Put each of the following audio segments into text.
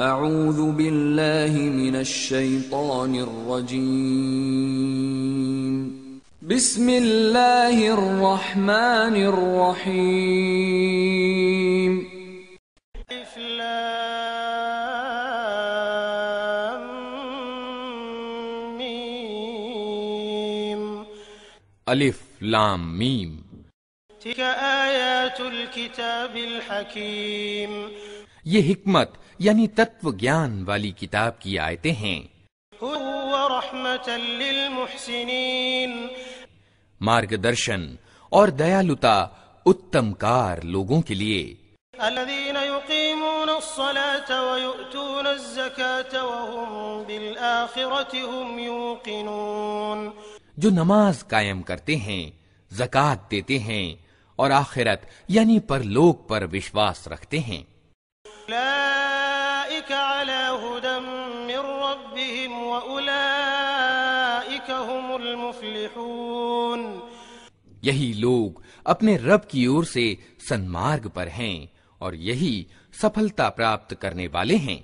أعوذ بالله من الشيطان الرجيم بسم الله الرحمن الرحيم ألف لام ميم تلك آيات الكتاب الحكيم یہ حکمت यानी तत्व ज्ञान वाली किताब की आयते हैं मार्गदर्शन और दयालुता उत्तम कार लोगों के लिए जो नमाज कायम करते हैं जक़ात देते हैं और आखिरत यानी परलोक पर विश्वास रखते हैं ला यही लोग अपने रब की ओर से सन्मार्ग पर हैं और यही सफलता प्राप्त करने वाले हैं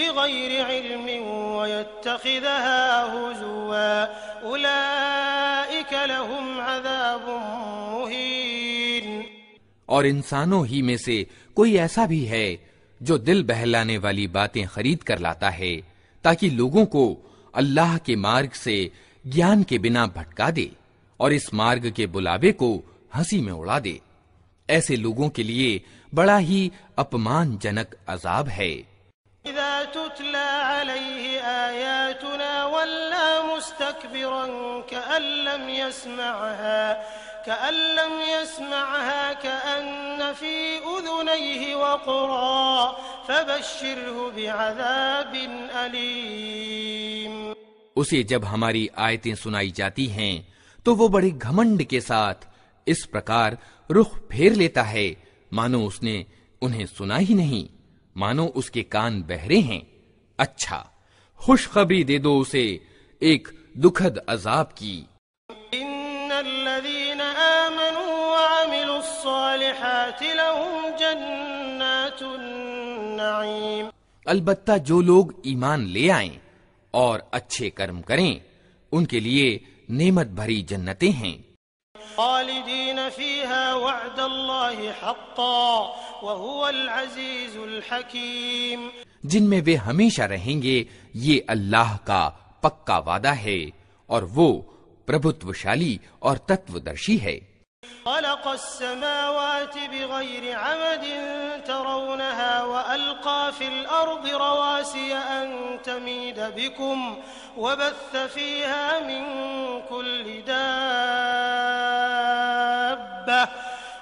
بغير علم ويتخذها هزوا أولئك لهم عذاب مهين और انسانوں ही में से कोई ऐसा भी है जो दिल बहलाने वाली बातें खरीद कर लाता है ताकि लोगों को अल्लाह के मार्ग से ज्ञान के बिना भटका दे और इस मार्ग के बुलावे को हंसी में उड़ा दे ऐसे लोगों के लिए बड़ा ही अपमानजनक अजाब है इदा كأن لم يسمعها كأن في أذنيه وقرا فبشره بعذاب أليم उसे जब हमारी आयतें सुनाई जाती हैं तो वो बड़े घमंड के साथ इस प्रकार रुख फेर लेता है मानो उसने उन्हें सुना ही नहीं मानो उसके कान बहरे हैं अच्छा खुशखबरी दे दो उसे एक दुखद अजाब की अलबत्ता जो लोग ईमान ले आए और अच्छे कर्म करें उनके लिए नेमत भरी जन्नतें हैं خالدين فيها وعد الله حقا وهو العزيز الحكيم जिनमें वे हमेशा रहेंगे ये अल्लाह का पक्का वादा है और वो प्रभुत्वशाली और तत्वदर्शी है خلق السماوات بغير عمد ترونها وألقى في الأرض رواسي أن تميد بكم وبث فيها من كل دابة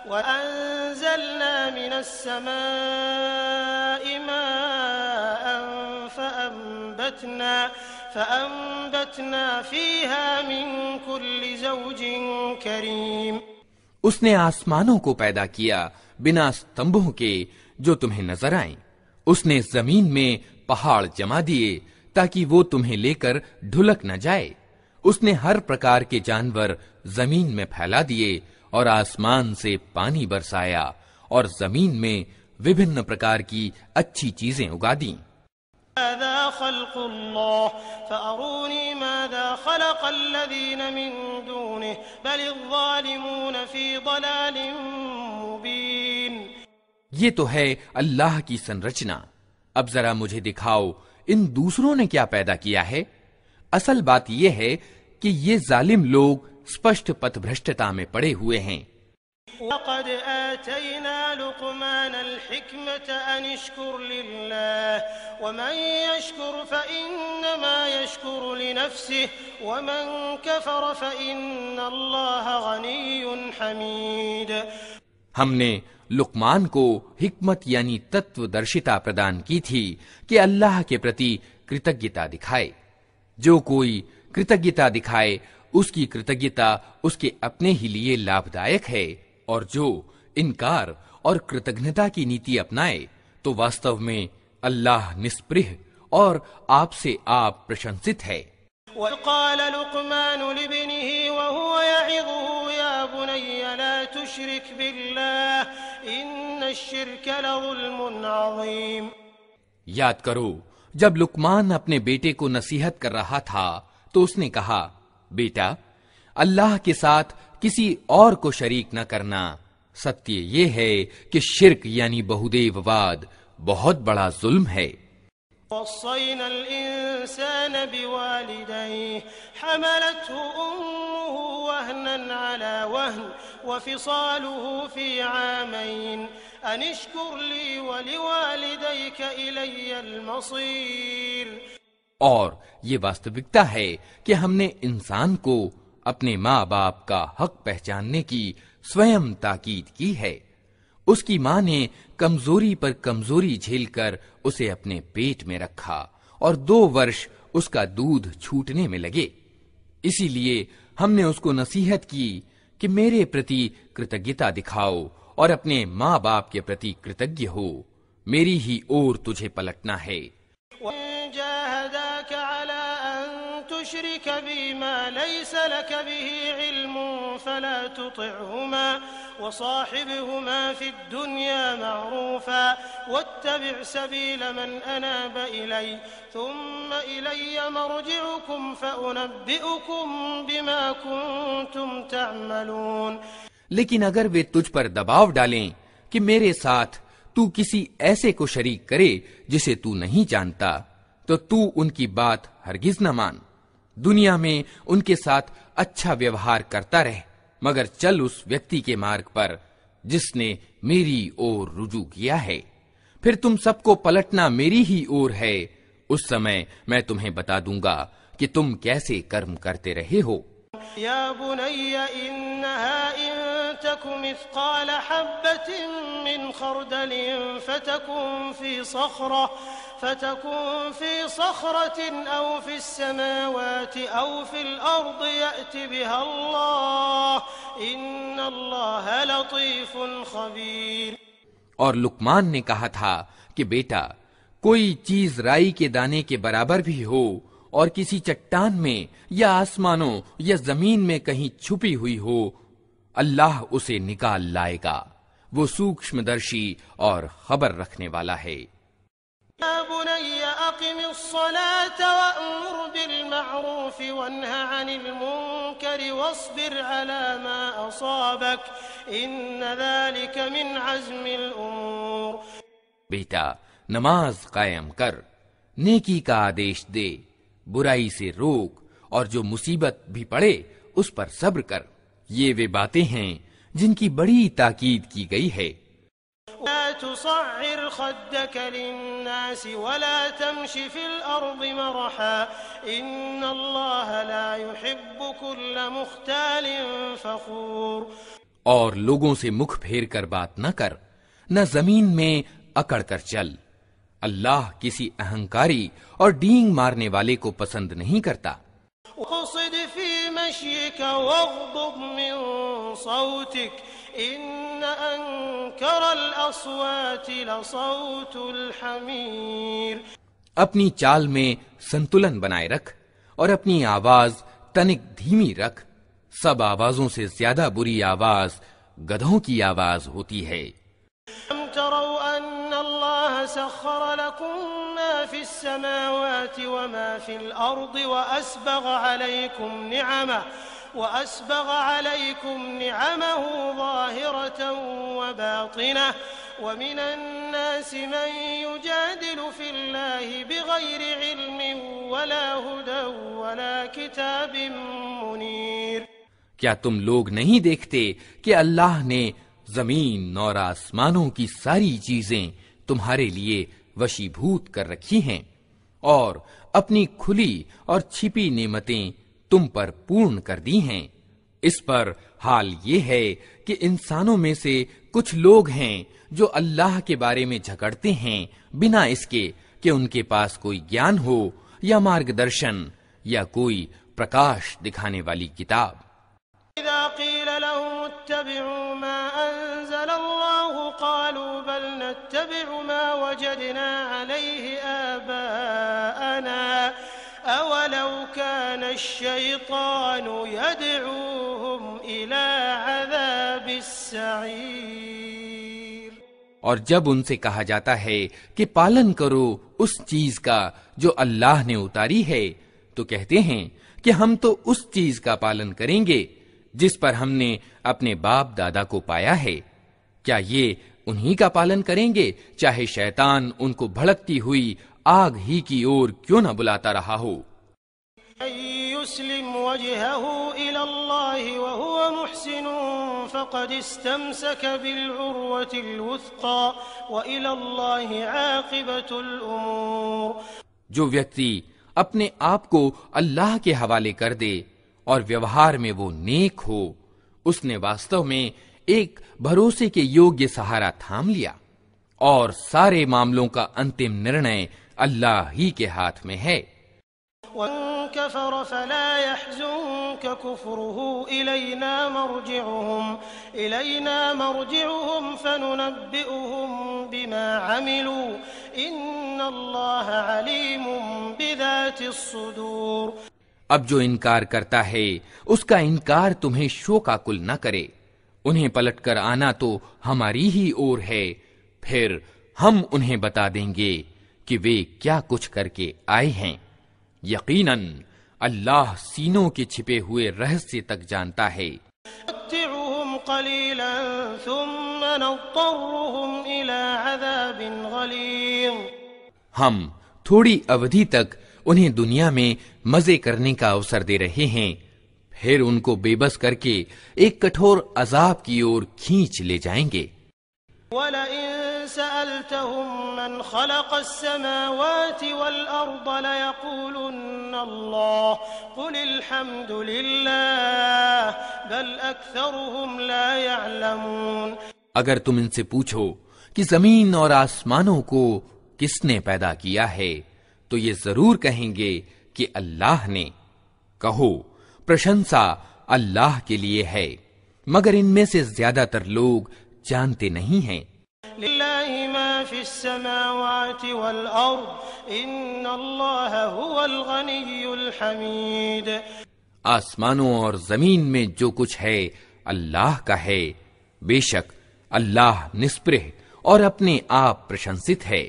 وأنزلنا من السماء ماء فأنبتنا فأنبتنا فيها من كل زوج كريم उसने आसमानों को पैदा किया बिना स्तंभों के जो तुम्हें नजर आए उसने जमीन में पहाड़ जमा दिए ताकि वो तुम्हें लेकर ढुलक न जाए उसने हर प्रकार के जानवर जमीन में फैला दिए और आसमान से पानी बरसाया और जमीन में विभिन्न प्रकार की अच्छी चीजें उगा दीं هذا خلق الله فأروني ماذا خلق الذين من دونه بل الظالمون في ضلال مبين ये तो है अल्लाह की संरचना अब जरा मुझे दिखाओ इन दूसरों ने क्या पैदा किया है असल बात यह है कि ये जालिम लोग स्पष्ट पथभ्रष्टता में पड़े हुए हैं وقد آتينا لقمان الحكمة أن اشكر لله ومن يشكر فإنما يشكر لنفسه ومن كفر فإن الله غني حميد हमने लुकमान को हिकमत यानी तत्वदर्शिता प्रदान की थी कि अल्लाह के प्रति कृतज्ञता दिखाए जो कोई कृतज्ञता दिखाए उसकी कृतज्ञता उसके अपने ही लिए लाभदायक है और जो इनकार और कृतज्ञता की नीति अपनाए तो वास्तव में अल्लाह निस्पृह और आपसे आप प्रशंसित है وقال لقمان لابنه وهو يعظه يا بني لا تشرك بالله الشرك لظلم عظيم याद करो जब लुकमान अपने बेटे को नसीहत कर रहा था तो उसने कहा बेटा अल्लाह के साथ किसी और को शरीक न करना सत्य ये है कि शिरक यानी बहुदेववाद बहुत बड़ा जुल्म है وصينا الإنسان بوالديه حملته أمه وهنا على وهن وفصاله في عامين أن اشكر لي ولوالديك إلي المصير और ये वास्तविकता है कि हमने इंसान को अपने माँ बाप का हक पहचानने की स्वयं ताकीद की है उसकी माँ ने कमजोरी पर कमजोरी झेलकर उसे अपने पेट में रखा और दो वर्ष उसका दूध छूटने में लगे इसीलिए हमने उसको नसीहत की कि मेरे प्रति कृतज्ञता दिखाओ और अपने माँ बाप के प्रति कृतज्ञ हो मेरी ही ओर तुझे पलटना है تشرك بي ما ليس لك به علم فلا تطعهما وصاحبهما في الدنيا معروفا واتبع سبيل من أناب إلي ثم إلي مرجعكم فأنبئكم بما كنتم تعملون اگر وہ تجھ پر دباؤ ڈالیں کہ میرے ساتھ تو کسی ایسے کو شریک کرے جسے تو نہیں جانتا تو تو ان کی بات ہرگز نہ مان दुनिया में उनके साथ अच्छा व्यवहार करता रहे मगर चल उस व्यक्ति के मार्ग पर जिसने मेरी ओर रुजू किया है फिर तुम सबको पलटना मेरी ही ओर है उस समय मैं तुम्हें बता दूंगा कि तुम कैसे कर्म करते रहे हो या تك مثقال حبة من خردل فتكن في صخرة فتكن في صخرة أو في السماوات أو في الأرض يأت بها الله إن الله لطيف خبير और लुकमान ने कहा था कि बेटा कोई चीज राई के दाने के बराबर भी हो और किसी चट्टान में या आसमानों या जमीन में कहीं छुपी हुई हो अल्लाह उसे निकाल लाएगा वो सूक्ष्मदर्शी और खबर रखने वाला है बेटा नमाज कायम कर नेकी का आदेश दे बुराई से रोक और जो मुसीबत भी पड़े उस पर सब्र कर ये वे बातें हैं जिनकी बड़ी ताकीद की गई है और लोगों से मुख फेर कर बात न कर न जमीन में अकड़ कर चल अल्लाह किसी अहंकारी और डींग मारने वाले को पसंद नहीं करता خشيك واغضب من صوتك إن أنكر الأصوات لصوت الحمير अपनी चाल में संतुलन बनाए रख और अपनी आवाज तनिक धीमी रख सब आवाजों से ज्यादा बुरी आवाज गधों की आवाज होती है सखर السماوات وما في الأرض وأسبغ عليكم نعمه وأسبغ عليكم نعمه ظاهرة وباطنة ومن الناس من يجادل في الله بغير علم ولا هدى ولا كتاب منير کیا تم لوگ نہیں دیکھتے کہ اللہ نے زمین اور آسمانوں کی ساری چیزیں تمہارے لیے وشیبھوت کر رکھی ہیں और अपनी खुली और छिपी नेमतें तुम पर पूर्ण कर दी हैं इस पर हाल ये है कि इंसानों में से कुछ लोग हैं जो अल्लाह के बारे में झगड़ते हैं बिना इसके कि उनके पास कोई ज्ञान हो या मार्गदर्शन या कोई प्रकाश दिखाने वाली किताब الشيطان يدعوهم إلى عذاب السعير और जब उनसे कहा जाता है कि पालन करो उस चीज का जो अल्लाह ने उतारी है तो कहते हैं कि हम तो उस चीज का पालन करेंगे जिस पर हमने अपने बाप दादा को पाया है क्या ये उन्हीं का पालन करेंगे चाहे शैतान उनको भड़कती हुई आग ही की ओर क्यों ना बुलाता रहा हो يسلم وجهه إلى الله وهو محسن فقد استمسك بالعروة الوثقى وإلى الله عاقبة الأمور जो व्यक्ति अपने आप को अल्लाह के हवाले कर दे और व्यवहार में वो नेक हो उसने वास्तव में एक भरोसे के योग्य सहारा थाम लिया और सारे मामलों का अंतिम निर्णय अल्लाह ही के हाथ में है وَمَنْ كَفَرَ فَلَا يحزنك كُفْرُهُ إِلَيْنَا مَرْجِعُهُمْ إِلَيْنَا مَرْجِعُهُمْ فننبئهم بِمَا عَمِلُوا إِنَّ اللَّهَ عَلِيمٌ بِذَاتِ الصُّدُورِ अब जो इनकार करता है उसका इनकार तुम्हें शोका कुल न करे उन्हें पलटकर आना तो हमारी ही ओर है फिर हम उन्हें बता देंगे कि वे क्या कुछ करके आए हैं यकीनन अल्लाह सीनों के छिपे हुए रहस्य तक जानता है हम थोड़ी अवधि तक उन्हें दुनिया में मजे करने का अवसर दे रहे हैं फिर उनको बेबस करके एक कठोर अजाब की ओर खींच ले जाएंगे لئن سألتهم من خلق السماوات والأرض ليقولن الله قل الحمد لله بل أكثرهم لا يعلمون اگر تم ان سے پوچھو کہ زمین اور آسمانوں کو کس نے پیدا کیا ہے تو یہ ضرور کہیں گے کہ اللہ نے کہو پرشنسا اللہ کے لیے ہے مگر ان میں سے زیادہ تر لوگ جانتے نہیں ہیں لله ما في السماوات والأرض إن الله هو الغني الحميد आसमानों और जमीन में जो कुछ है अल्लाह का है बेशक अल्लाह निस्पृह और अपने आप प्रशंसित है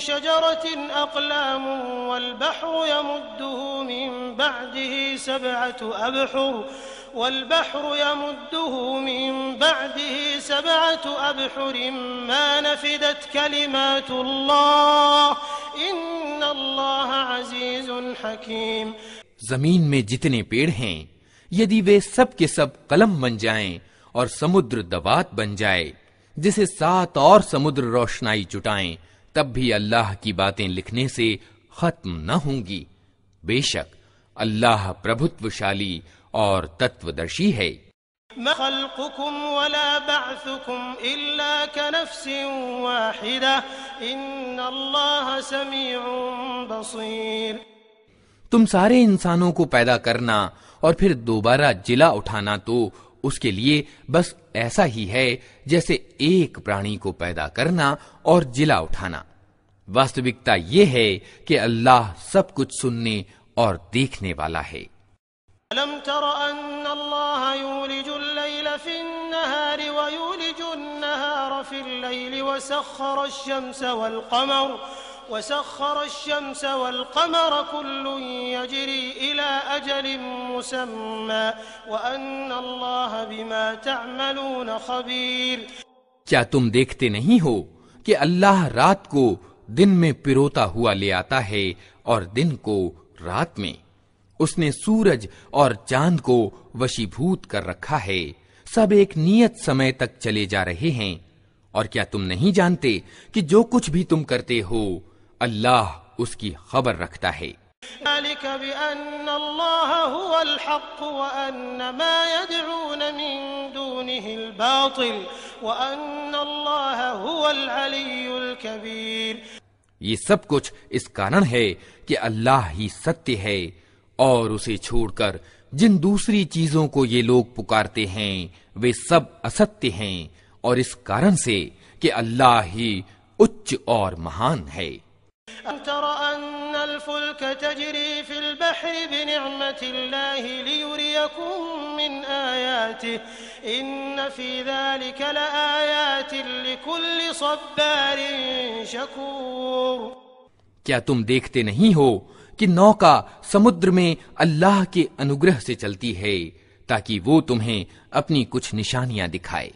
شجرة أقلام والبحر يمده من بعده سبعة أبحر والبحر يمده من بعده سبعة أبحر ما نفدت كلمات الله إن الله عزيز حكيم زمین میں جتنے پیڑ ہیں यदि वे सब के सब कलम बन जाएं और समुद्र दबात बन जाए जिसे सात और समुद्र रोशनाई जुटाएं तब भी अल्लाह की बातें लिखने से खत्म न होंगी बेशक अल्लाह प्रभुत्वशाली और तत्वदर्शी है तुम सारे इंसानों को पैदा करना और फिर दोबारा जिला उठाना तो उसके लिए बस ऐसा ही है जैसे एक प्राणी को पैदा करना और जिला उठाना वास्तविकता यह है कि अल्लाह सब कुछ सुनने और देखने वाला है ألم تَرَ أَنَّ اللَّهَ يُولِجُ اللَّيْلَ فِي النَّهَارِ وَيُولِجُ النَّهَارَ فِي اللَّيْلِ وَسَخَّرَ الشَّمْسَ وَالْقَمَرَ وسخر الشمس والقمر كل يجري إلى أجل مسمى وأن الله بما تعملون خبير क्या तुम देखते नहीं हो कि अल्लाह रात को दिन में पिरोता हुआ ले आता है और दिन को रात में उसने सूरज और चांद को वशीभूत कर रखा है सब एक नियत समय तक चले जा रहे हैं और क्या तुम नहीं जानते कि जो कुछ भी तुम करते हो अल्लाह उसकी खबर रखता है ये सब कुछ इस कारण है कि अल्लाह ही सत्य है और उसे छोड़कर जिन दूसरी चीजों को ये लोग पुकारते हैं वे सब असत्य हैं और इस कारण से कि अल्लाह ही उच्च और महान है ألم تر أن क्या तुम देखते नहीं हो कि नौका समुद्र में अल्लाह के अनुग्रह से चलती है ताकि वो तुम्हें अपनी कुछ निशानियां दिखाए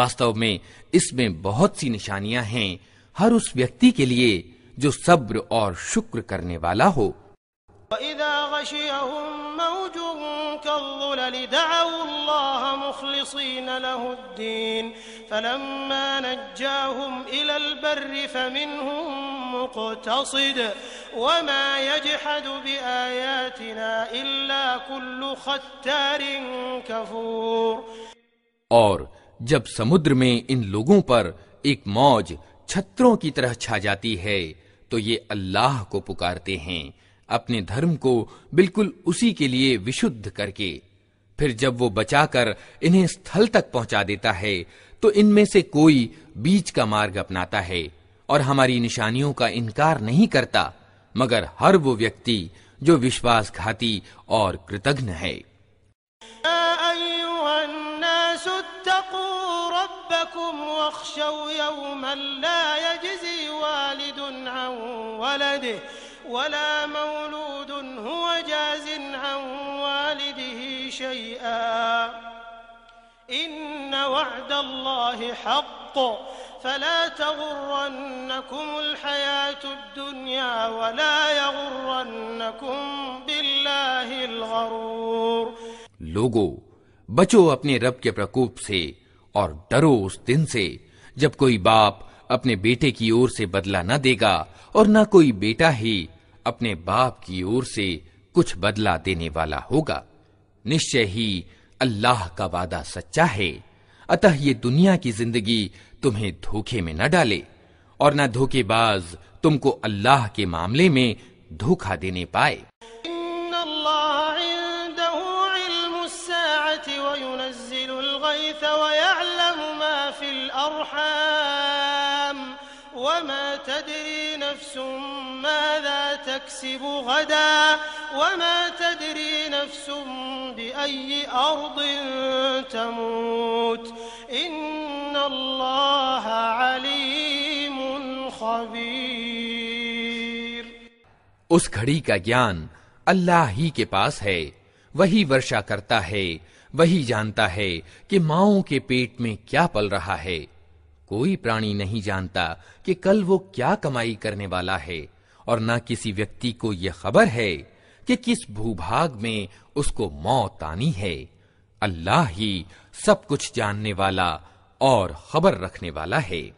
वास्तव में इसमें बहुत सी निशानियां हैं हर उस व्यक्ति के लिए जो सब्र और शुक्र करने वाला हो और जब समुद्र में इन लोगों पर एक मौज छत्रों की तरह छा जाती है तो ये अल्लाह को पुकारते हैं अपने धर्म को बिल्कुल उसी के लिए विशुद्ध करके फिर जब वो बचाकर इन्हें स्थल तक पहुंचा देता है तो इनमें से कोई बीच का मार्ग अपनाता है और हमारी निशानियों का इनकार नहीं करता मगर हर वो व्यक्ति जो विश्वासघाती और कृतघ्न है ربكم واخشوا يوما لا يجزي والد عن ولده ولا مولود هو جاز عن والده شيئا إن وعد الله حق فلا تغرنكم الحياة الدنيا ولا يغرنكم بالله الغرور لوگو بچو اپنے رب کے प्रकोप سے और डरो उस दिन से जब कोई बाप अपने बेटे की ओर से बदला न देगा और न कोई बेटा ही अपने बाप की ओर से कुछ बदला देने वाला होगा निश्चय ही अल्लाह का वादा सच्चा है अतः ये दुनिया की जिंदगी तुम्हें धोखे में न डाले और न धोखेबाज तुमको अल्लाह के मामले में धोखा देने पाए تكسب غدا وما تدري نفس بأي أرض تموت إن الله عليم خبير उस घड़ी का ज्ञान अल्लाह ही के पास है वही वर्षा करता है वही जानता है कि माओ के पेट में क्या पल रहा है कोई प्राणी नहीं जानता कि कल वो क्या कमाई करने वाला है और ना किसी व्यक्ति को यह खबर है कि किस भूभाग में उसको मौत आनी है अल्लाह ही सब कुछ जानने वाला और खबर रखने वाला है